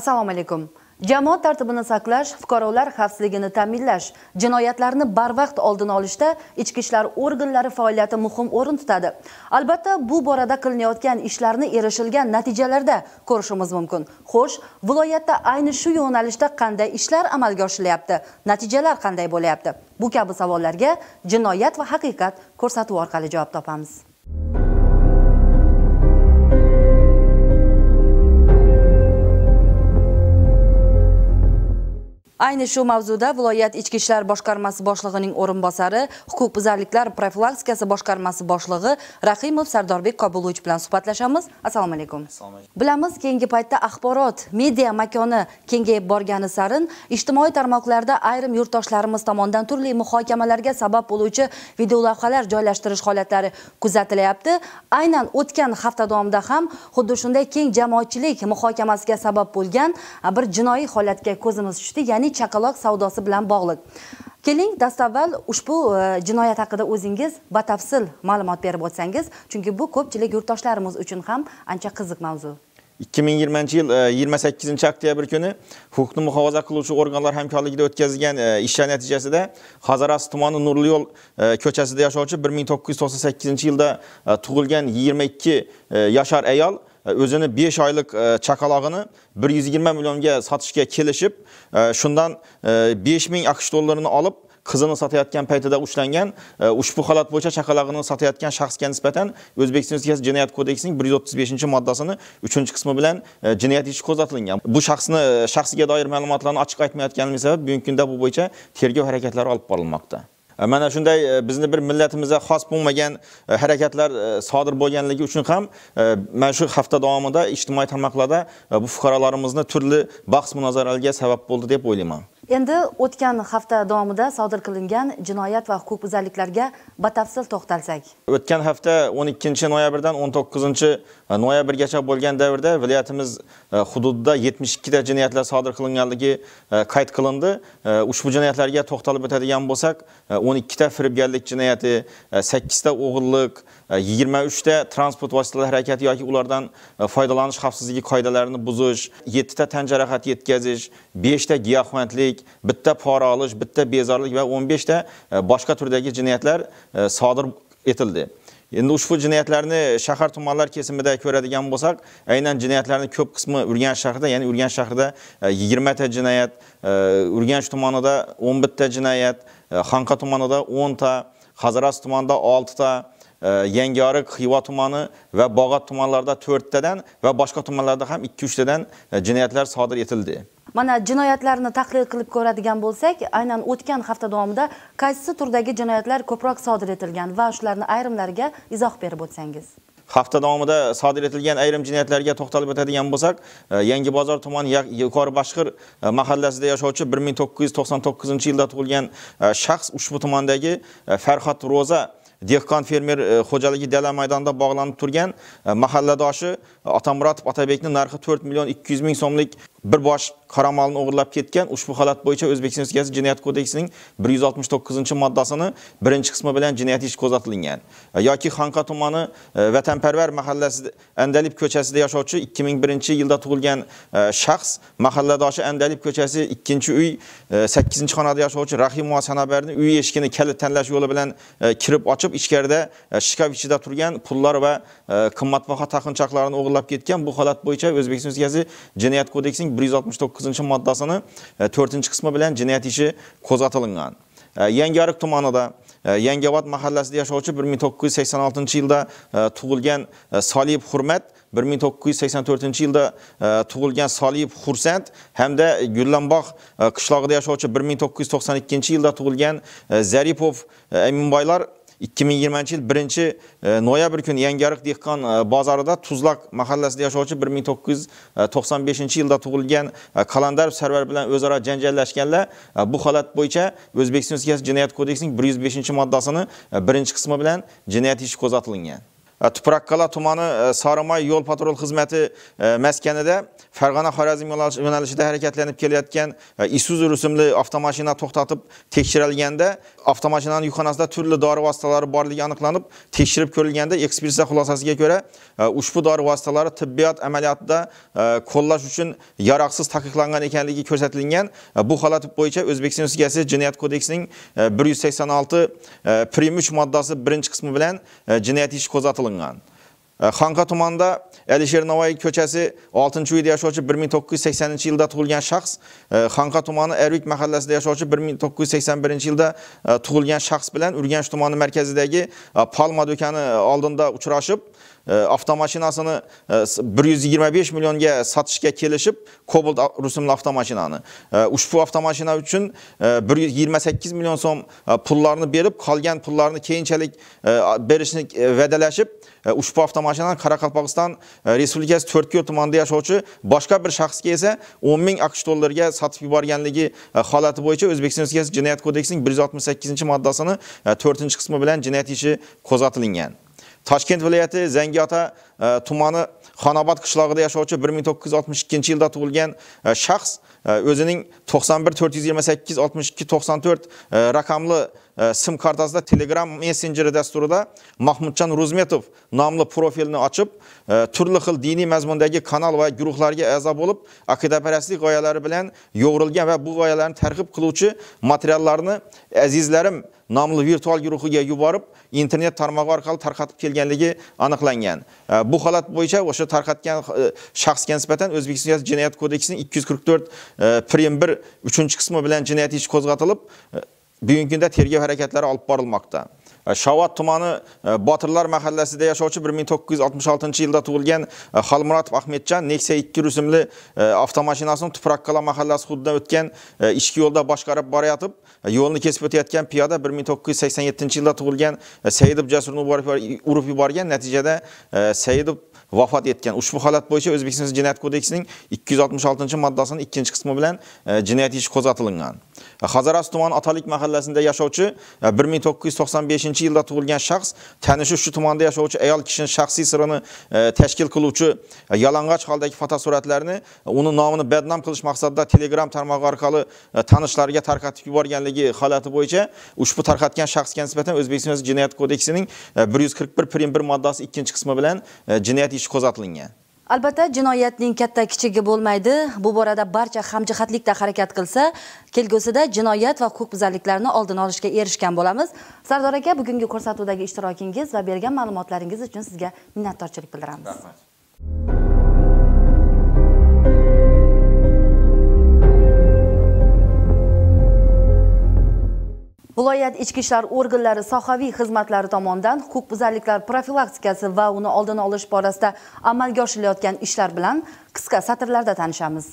assalomu alaykum jamoat tartibini saqlash fuqarolar xavfsizligini ta'minlash jinoyatlarni barvaqt oldini olishda ichki ishlar organlari faoliyati muhim o'rin tutadi albatta bu borada qilinayotgan ishlarni erishilgan natijalarda ko'rishimiz mumkin xo'sh viloyatda ayni shu yo'nalishda qanday ishlar amalga oshirilyapti natijalar qanday bo'lyapti bu kabi savollarga jinoyat va haqiqat ko'rsatuvi orqali javob topamiz ayni shu mavzuda viloyat ichki ishlar boshqarmasi boshlig'ining o'rinbosari huquqbuzarliklar profilaktikasi boshqarmasi boshlig'i rahimov sardorbek Qobulovich bilan suhbatlashamiz assalomu alaykum bilamiz keyingi paytda axborot media makoni kengayib borgani sarin ijtimoiy tarmoqlarda ayrim yurtdoshlarimiz tomonidan turli muhokamalarga sabab bo'luvchi videolavhalar joylashtirish holatlari kuzatilyapti aynan o'tgan hafta davomida ham xuddi shunday keng jamoatchilik muhokamasiga sabab bo'lgan bir jinoiy holatga ko'zimiz tushdi ya'ni chaqaloq savdosi bilan bog'liq keling dastavval ushbu e, jinoyat haqida o'zingiz batafsil ma'lumot berib o'tsangiz chunki bu ko'pchilik yurtdoshlarimiz uchun ham ancha qiziq mavzu 2020 yil 28 e, oktyabr kuni huquqni muhofaza qiluvchi organlar hamkorligida o'tkazilgan e, ishlar natijasida hazorasi tumani nurli yo'l ko'chasida yashovchi 1998 yilda tug'ilgan 22 yashar ayol E, o'zini 5 oylik e, chaqalog'ini 120 millionga sotishga kelishib, e, shundan 5000 AQSh dollarini olib qizini sotayotgan paytida ushlangan ushbu holat bo'yicha chaqalog'ini sotayotgan shaxsga nisbatan o'zbekiston respublikasi jinoyat kodeksining 135 moddasini 3 qismi bilan jinoyat ishi qo'zg'atilgan bu shaxsni shaxsiga doir ma'lumotlarni ochiq aytmayotganligi sabab bugungi kunda bu bo'yicha tergov harakatlari olib borilmoqda E, mana shunday e, bizni bir millatimizga xos bo'lmagan e, harakatlar sodir bo'lganligi uchun ham mana shu hafta davomida ijtimoiy tarmoqlarda bu fuqarolarimizni turli bahs munozaralarga sabab bo'ldi deb o'ylayman endi o'tgan hafta davomida sodir qilingan jinoyat va huquqbuzarliklarga batafsil to'xtalsak o'tgan hafta 12 noyabrdan 19 noyabrgacha bo'lgan davrda viloyatimiz e, hududida 72 ta jinoyatlar sodir qilinganligi e, qayd qilindi e, ushbu jinoyatlarga to'xtalib o'tadigan bo'lsak 12 ta firibgarlik jinoyati 8 ta o'g'irlik 23 э, ta transport vositalari harakati yoki ulardan e, foydalanish xavfsizligi qoidalarini buzish 7 ta tan jarohati yetkazish 5 ta giyohvandlik bitta pora olish bitta bezorlik va 15 ta e, boshqa turdagi jinoyatlar e, sodir etildi endi ushbu jinoyatlarni shahar tumanlar kesimida ko'radigan bo'lsak aynan jinoyatlarni ko'p qismi urganch shahrida ya'ni urganch shahrida 20 ta jinoyat urganch tumanida 11 ta jinoyat xonqa tumanida 10 ta hazorasp tumanida 6 ta yangioriq xiva tumani va tumanlarda tumanlarida dədən va boshqa tumanlarda ham 3 dədən e, jinoyatlar sodir etildi mana jinoyatlarni tahlil qilib ko'radigan bo'lsak aynan o'tgan hafta davomida qaysısı turdagi jinoyatlar ko'proq sodir etilgan va shularni ayrımlərgə izoh berib o'tsangiz hafta davomida sodir etilgan ayrim jinoyatlarga to'xtalib o'tadigan bo'lsak e, yangi Bazar tumani yuqori başqır e, mahallasida yashovchi 1999 yilda tug'ilgan shaxs ushbu tumandagi Fərxat ro'za dehqon fermer e, xo'jaligi dala maydonida bog'lanib turgan e, mahalladoshi e, Otamurotov Otabekning narxi 4 million 200 ming so'mlik bir bosh qora molni o'g'irlab ketgan ushbu holat bo'yicha o'zbekiston respublikasi jinoyat kodeksining 169 moddasini birinchi qismi bilan jinoyat ishi qo'zg'atilgan e, yoki xonqa tumani e, vatanparvar mahallasi andalib ko'chasida yashovchi 2001 yilda tug'ilgan e, shaxs mahalladoshi andalib ko'chasi 2 uy 8 xonada yashovchi rahimova sanabarni uy eshigini kalit tanlash yo'li bilan kirib ochib ichkarida shkaf ichida turgan pullar va qimmatbaho taqinchoqlarni o'g'irlab ketgan bu holat bo'yicha o'zbekiston respublikasi jinoyat kodeksining 169 9 moddasini 4 e, qismi bilan jinoyat ishi qo'zg'atilingan e, yangiariq tumanida e, yangiobod mahallasida yashovchi 1986 ming yilda tug'ilgan solib hurmat 1984 yilda tug'ilgan Solib Xursand hamda Gullanbog' qishlog'ida yashovchi 1992 yilda tug'ilgan Zaripov Aminboylar 2020 yil 1 e, noyabr kuni Yangiariq dehqon e, bozorida Tuzloq mahallasida yashovchi 1995 e, yilda tug'ilgan Qalandarov Sarvar bilan o'zaro janjallashganlar. Bu holat bo'yicha O'zbekiston Respublikasi Jinoyat kodeksining 105-moddasini 1-qismi bilan jinoyat ishi qo'zg'atilgan. Tuprakkala tumani e, Sarımay yo'l patrul xizmati e, maskanida farg'ona xorazm hareketlenip harakatlanib kelayotgan e, isuzu rusumli avtomashina to'xtatib tekshirilganda avtomashinani yukxonasida turli dori vositalari borligi aniqlanib tekshirib ko'rilganda ekspertiza xulosasiga ko'ra ushbu dori vositalari tibbiyot amaliyotida qo'llash uchun yaroqsiz taqiqlangan ekanligi ko'rsatilgan bu holat bo'yicha o'zbekiston respublikasi jinoyat kodeksining 186 yuz prim uch moddasi birinci qismi bilan jinoyat işi kozatılın. qilingan Xanqa tumanida alisher navoiy ko'chasi 6 uyda yashovchi 1980 yilda tug'ilgan shaxs e, Xanqa tumani Ərvik mahallasida yashovchi 1981 yilda e, tug'ilgan shaxs bilan urganch tumanı markazidagi e, palma do'koni oldinda uchrashib avtomashinasini 125 e, millionga sotishga kelishib Cobalt rusumli avtomashinani ushbu avtomashina uchun 128 e, million so'm e, pullarni berib qolgan pullarni keyinchalik berishni va'dalashib ushbu avtomashinani qoraqalpog'iston respublikasi to'rtko'l tumanida yashovchi boshqa bir shaxsga esa 10 ming aqsh dollariga sotib yuborganligi holati bo'yicha o'zbekiston respublikasi jinoyat kodeksining 168 moddasini 4 qismi bilan jinoyat ishi qo'zg'atilgan toshkent viloyati zangiota e, tumani xonobod qishlog'ida yashovchi 1962 yilda tug'ilgan e, shaxs e, o'zining 91 428 62 94 raqamli Э, sim kartasida telegram messenjeri dasturida mahmudjon ro'zmetov nomli profilni ochib e, turli xil diniy mazmundagi kanal va guruhlarga a'zo bo'lib aqidaparastlik g'oyalari bilan yo'g'rilgan va bu g'oyalarni targ'ib qiluvchi materiallarni azizlarim nomli virtual guruhiga yuborib internet tarmog'i orqali tarqatib kelganligi aniqlangan e, bu holat bo'yicha o'sha tarqatgan e, shaxsga nisbatan o'zbekiston jinoyat kodeksining ikki yuz qirq to'rt prim bir uchinchi qismi bilan jinoyat ishi qo'zg'atilib bugünkü gündə tergov hərəkətləri alıb barılmaqda. E, Shavat tumani e, botirlar mahallasida yashovchi 1966 yilda tug'ilgan e, xolmuratov ahmedjon nexia 2 rusumli avtomashinasini tuproqqala mahallasi hududidan o'tgan ichki yo'lda boshqarib borayotib yo'lni kesib o'tayotgan piyoda 1987 yilda tug'ilgan saidov jasurni urib yuborgan natijada saidov vafot etgan ushbu holat bo'yicha o'zbekiston jinoyat kodeksining 266 moddasining ikkinchi qismi bilan jinoyat ishi qo'zg'atilgan hazorasp tumani otalik mahallasida yashovchi 1995 1965 yilda tug'ilgan shaxs tanishi shu tumanda yashovchi ayol kishining shaxsiy sirini e, tashkil qiluvchi yalang'och holdagi fotosuratlarni uni nomini badnom qilish maqsadida Telegram tarmog'i orqali e, tanishlariga tarqatib yuborganligi holati bo'yicha ushbu tarqatgan shaxsga nisbatan O'zbekiston Jinoyat kodeksining 141 e, prim 1 moddasi 2 qismi bilan jinoyat ishi qo'zg'atilgan. albatta jinoyatning katta kichigi bo'lmaydi bu borada barcha hamjihatlikda harakat qilsa kelgusida jinoyat va huquqbuzarliklarni oldini olishga erishgan bo'lamiz sardor aka bugungi ko'rsatuvdagi ishtirokingiz va bergan ma'lumotlaringiz uchun sizga minnatdorchilik bildiramiz rahmat viloyat ichki ishlar organlari sohaviy xizmatlari tomonidan huquqbuzarliklar profilaktikasi va uni oldini olish borasida amalga oshirilayotgan ishlar bilan qisqa satrlarda tanishamiz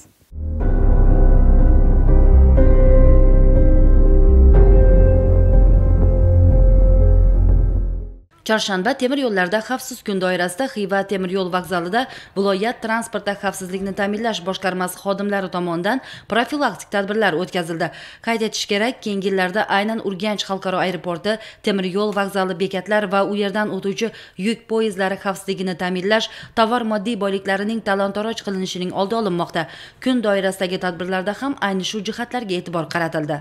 chorshanba temir yo'llarda xavfsiz kun doirasida xiva temir yo'l vokzalida viloyat transportda xavfsizlikni ta'minlash boshqarmasi xodimlari tomonidan profilaktik tadbirlar o'tkazildi qayd etish kerak keyingi yillarda aynan urganch xalqaro aeroporti temir yo'l vokzali bekatlar va u yerdan o'tuvchi yuk poyezdlari xavfsizligini ta'minlash tovar moddiy boyliklarining talon toroj qilinishining oldi olinmoqda kun doirasidagi tadbirlarda ham ayni shu jihatlarga e'tibor qaratildi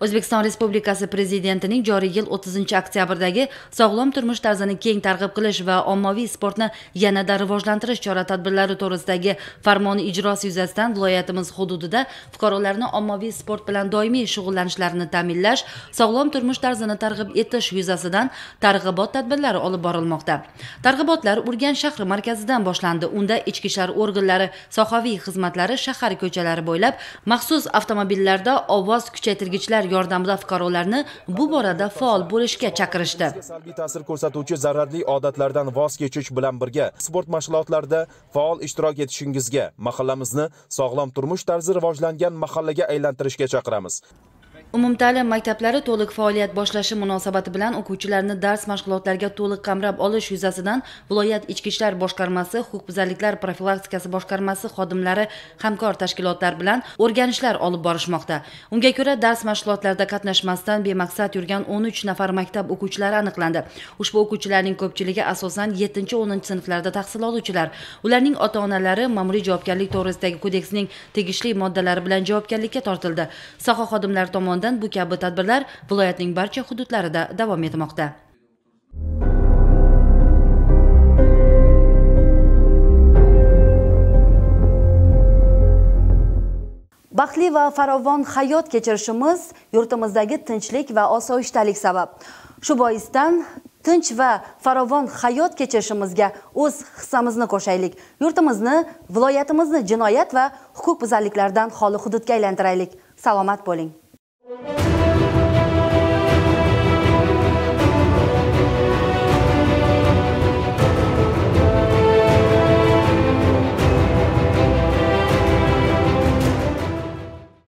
o'zbekiston respublikasi prezidentining joriy yil 30 oktyabrdagi sog'lom turmush tarzini keng targ'ib qilish va ommaviy sportni yanada rivojlantirish chora tadbirlari to'g'risidagi farmoni ijrosi yuzasidan viloyatimiz hududida fuqarolarni ommaviy sport bilan doimiy shug'ullanishlarini ta'minlash sog'lom turmush tarzini targ'ib etish yuzasidan targ'ibot tadbirlari olib borilmoqda targ'ibotlar urgan shahri markazidan boshlandi unda ichki ishlar organlari sohaviy xizmatlari shahar ko'chalari bo'ylab maxsus avtomobillarda ovoz kuchaytirgichlar yordamida fuqarolarni bu borada faol bo'lishga chaqirishdi salbiy ta'sir ko'rsatuvchi zararli odatlardan voz kechish bilan birga sport mashg'ulotlarida faol ishtirok etishingizga mahallamizni sog'lom turmush tarzi rivojlangan mahallaga aylantirishga chaqiramiz umumta'lim maktablari to'liq faoliyat boshlashi munosabati bilan o'quvchilarni dars mashg'ulotlariga to'liq qamrab olish yuzasidan viloyat ichki ishlar boshqarmasi huquqbuzarliklar profilaktikasi boshqarmasi xodimlari hamkor tashkilotlar bilan o'rganishlar olib borishmoqda unga ko'ra dars mashg'ulotlarida qatnashmasdan bemaqsad yurgan 13 nafar maktab o'quvchilari aniqlandi ushbu o'quvchilarning ko'pchiligi asosan 7 10 sinflarda tahsil oluvchilar ularning ota onalari ma'muriy javobgarlik to'g'risidagi kodeksning tegishli moddalari bilan javobgarlikka tortildi soha xodimlari tomonidan tomonidan bu kabi tadbirlar viloyatning barcha hududlarida davom etmoqda baxtli va farovon hayot kechirishimiz yurtimizdagi tinchlik va osoyishtalik sabab shu boisdan tinch va farovon hayot kechirishimizga o'z hissamizni qo'shaylik yurtimizni viloyatimizni jinoyat va huquqbuzarliklardan xoli hududga aylantiraylik salomat bo'ling